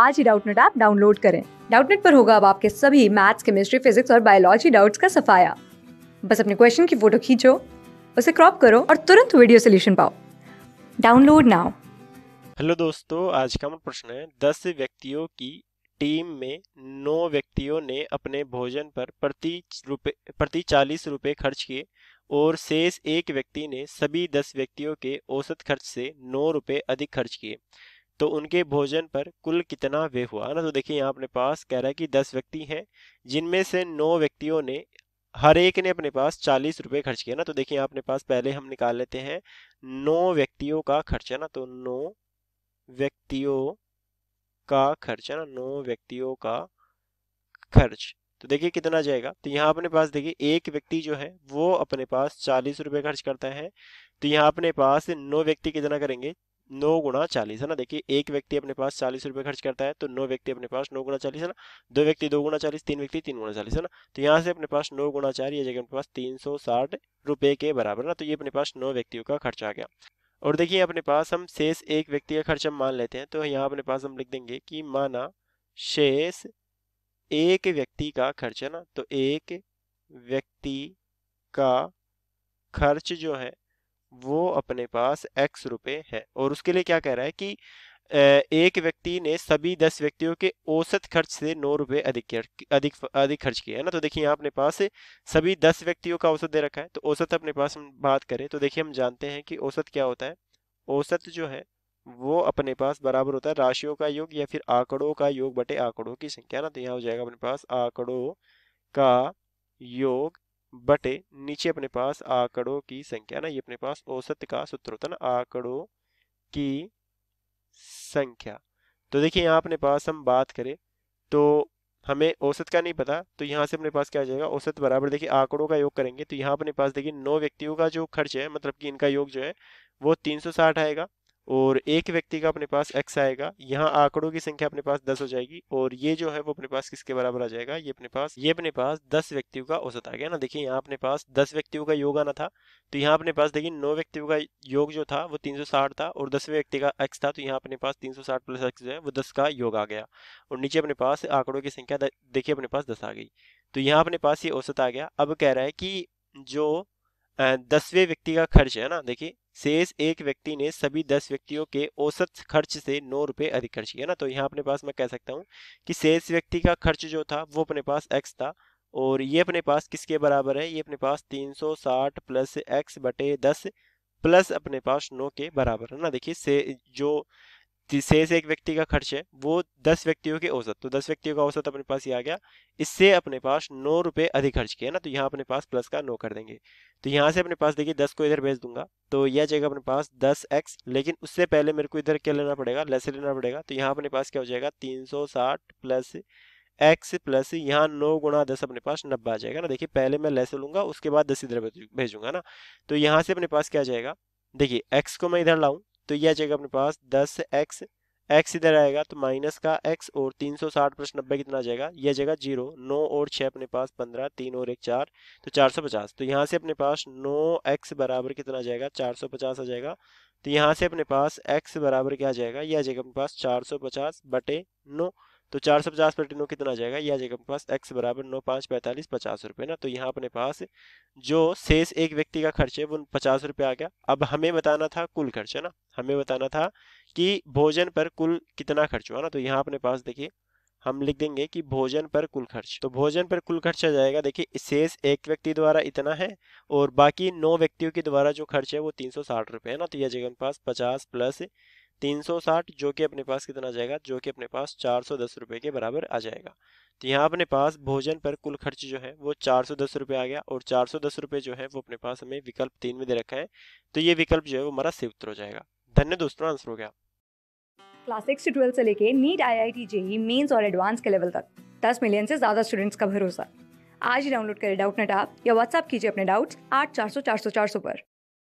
आज ही Doubtnut app download करें डाउटनेट पर होगा अब आपके सभी मैथ्स केमिस्ट्री फिजिक्स और बायोलॉजी डाउट्स का सफाया बस अपने क्वेश्चन की फोटो खींचो उसे क्रॉप करो और तुरंत वीडियो सोल्यूशन पाओ डाउनलोड नाउ हेलो दोस्तों आज का हमारा प्रश्न है दस व्यक्तियों की टीम में नौ व्यक्तियों ने अपने भोजन पर प्रति रुपए प्रति चालीस रुपए खर्च किए और शेष एक व्यक्ति ने सभी दस व्यक्तियों के औसत खर्च से नौ रुपए अधिक खर्च किए तो उनके भोजन पर कुल कितना व्यय हुआ ना तो देखिए यहाँ अपने पास कह रहा है कि दस व्यक्ति हैं जिनमें से नौ व्यक्तियों ने हर एक ने अपने पास चालीस रुपये खर्च किया ना तो देखिए अपने पास पहले हम निकाल लेते हैं नौ व्यक्तियों का खर्चा ना तो नौ व्यक्तियों का खर्चा ना नौ व्यक्तियों का खर्च तो देखिए कितना जाएगा तो यहाँ अपने पास देखिए एक व्यक्ति जो है वो अपने पास चालीस रुपये खर्च करता है तो यहाँ अपने पास नौ व्यक्ति कितना करेंगे नौ गुणा चालीस है ना देखिए एक व्यक्ति अपने पास चालीस रुपए खर्च करता है तो नौ व्यक्ति अपने पास नौ गुणा चालीस है ना दो व्यक्ति दो गुणा चालीस तीन व्यक्ति तीन गुणा चालीस है ना तो यहाँ से अपने पास नौ गुणा चार ये जगह अपने पास तीन सौ साठ रुपए के बराबर ना तो ये अपने पास नौ व्यक्तियों का खर्च आ गया और देखिए अपने पास हम शेष एक व्यक्ति का खर्च हम मान लेते हैं तो यहाँ अपने पास हम लिख देंगे कि माना शेष एक व्यक्ति का खर्च है ना तो एक व्यक्ति का खर्च जो है वो अपने पास एक्स रुपए है और उसके लिए क्या कह रहा है कि एक व्यक्ति ने सभी दस व्यक्तियों के औसत खर्च से नौ रुपए अधिक अधिक अधिक खर्च किया है ना तो देखिए यहाँ अपने पास सभी दस व्यक्तियों का औसत दे रखा है तो औसत अपने पास हम बात करें तो देखिए हम जानते हैं कि औसत क्या होता है औसत जो है वो अपने पास बराबर होता है राशियों का योग या फिर आंकड़ों का योग बटे आंकड़ों की संख्या ना तो यहाँ हो जाएगा अपने पास आंकड़ों का योग बटे नीचे अपने पास आंकड़ों की संख्या ना ये अपने पास औसत का सूत्र होता है ना आंकड़ों की संख्या तो देखिए यहाँ अपने पास हम बात करें तो हमें औसत का नहीं पता तो यहाँ से अपने पास क्या आ जाएगा औसत बराबर देखिए आंकड़ों का योग करेंगे तो यहाँ अपने पास देखिए नौ व्यक्तियों का जो खर्च है मतलब कि इनका योग जो है वो 360 आएगा और एक व्यक्ति का अपने पास एक्स आएगा यहाँ आंकड़ों की संख्या अपने पास दस हो जाएगी और ये जो है वो अपने पास किसके बराबर आ जाएगा ये अपने पास ये अपने पास दस व्यक्तियों का औसत आ गया ना देखिए यहाँ अपने पास दस व्यक्तियों का योग आना था तो यहाँ अपने पास देखिए नौ व्यक्तियों का योग जो था वो तीन था और दसवें व्यक्ति का एक्स था तो यहाँ अपने पास तीन प्लस एक्स जो है वो दस का योग आ गया और नीचे अपने पास आंकड़ों की संख्या देखिए अपने पास दस आ गई तो यहाँ अपने पास ये औसत आ गया अब कह रहा है कि जो दसवें व्यक्ति का खर्च है ना देखिए शेष एक व्यक्ति ने सभी दस व्यक्तियों के औसत खर्च से नौ रुपये अधिक खर्च किया ना तो यहाँ अपने पास मैं कह सकता हूँ कि शेष व्यक्ति का खर्च जो था वो अपने पास एक्स था और ये अपने पास किसके बराबर है ये अपने पास 360 प्लस एक्स बटे दस प्लस अपने पास नौ के बराबर है ना देखिए से जो शेष एक व्यक्ति का खर्च है वो दस व्यक्तियों के औसत तो दस व्यक्तियों का औसत अपने पास ये आ गया इससे अपने पास नौ रुपये अधिक खर्च किया ना तो यहाँ अपने पास प्लस का नौ कर देंगे तो यहाँ से अपने पास देखिए दस को इधर भेज दूंगा तो यह जाएगा अपने पास दस एक्स लेकिन उससे पहले मेरे को इधर क्या लेना पड़ेगा लेस लेना पड़ेगा तो यहाँ अपने पास क्या हो जाएगा तीन सौ साठ प्लस एक्स प्लस यहाँ नौ गुणा दस अपने पास नब्बे आ जाएगा ना देखिए पहले मैं लेस लूंगा उसके बाद दस इधर भेजूंगा ना तो यहाँ से अपने पास क्या जाएगा देखिए एक्स को मैं इधर लाऊं तो यह जाएगा अपने पास दस एक्स एक्स इधर आएगा तो माइनस का एक्स और तीन सौ साठ प्लस नब्बे कितना जाएगा यह जाएगा जीरो नौ और छः अपने पास पंद्रह तीन और एक चार तो चार सौ पचास तो यहाँ से अपने पास नौ एक्स बराबर कितना जाएगा चार सौ पचास आ जाएगा तो यहाँ से अपने पास एक्स बराबर क्या आ जाएगा यह आ जाएगा अपने पास चार सौ पचास बटे नौ तो चार सौ पचास बटे नौ कितना आ जाएगा यह आ जाएगा अपने पास एक्स बराबर नौ पाँच पैंतालीस पचास रुपये ना तो यहाँ अपने पास जो शेष एक व्यक्ति का खर्च है वो पचास रुपये आ गया अब हमें बताना था कुल खर्च है ना हमें बताना था कि भोजन पर कुल कितना खर्च हुआ ना तो यहाँ अपने पास देखिए हम लिख देंगे कि भोजन पर कुल खर्च तो भोजन पर कुल खर्च आ जाएगा देखिए शेष एक व्यक्ति द्वारा इतना है और बाकी नौ व्यक्तियों के द्वारा जो खर्च है वो तीन सौ साठ रुपये है ना तो यह जगह पास पचास प्लस 360 जो कि अपने पास कितना आ जाएगा जो कि अपने पास चार सौ दस रुपये के बराबर आ जाएगा तो यहाँ अपने पास भोजन पर कुल खर्च जो है वो चार सौ दस रुपये आ गया और चार सौ दस रुपये जो है वो अपने पास हमें विकल्प तीन में दे रखा है तो ये विकल्प जो है वो हमारा उत्तर हो जाएगा धन्य दोस्तों आंसर हो गया क्लास सिक्स से ट्वेल्थ से लेके NEET I I T JEE mains और एडवांस के लेवल तक दस मिलियन से ज़्यादा स्टूडेंट्स का भरोसा आज ही डाउनलोड करें डाउट नेट आप या व्हाट्सअप कीजिए अपने डाउट्स आठ चार सौ चार सौ चार सौ पर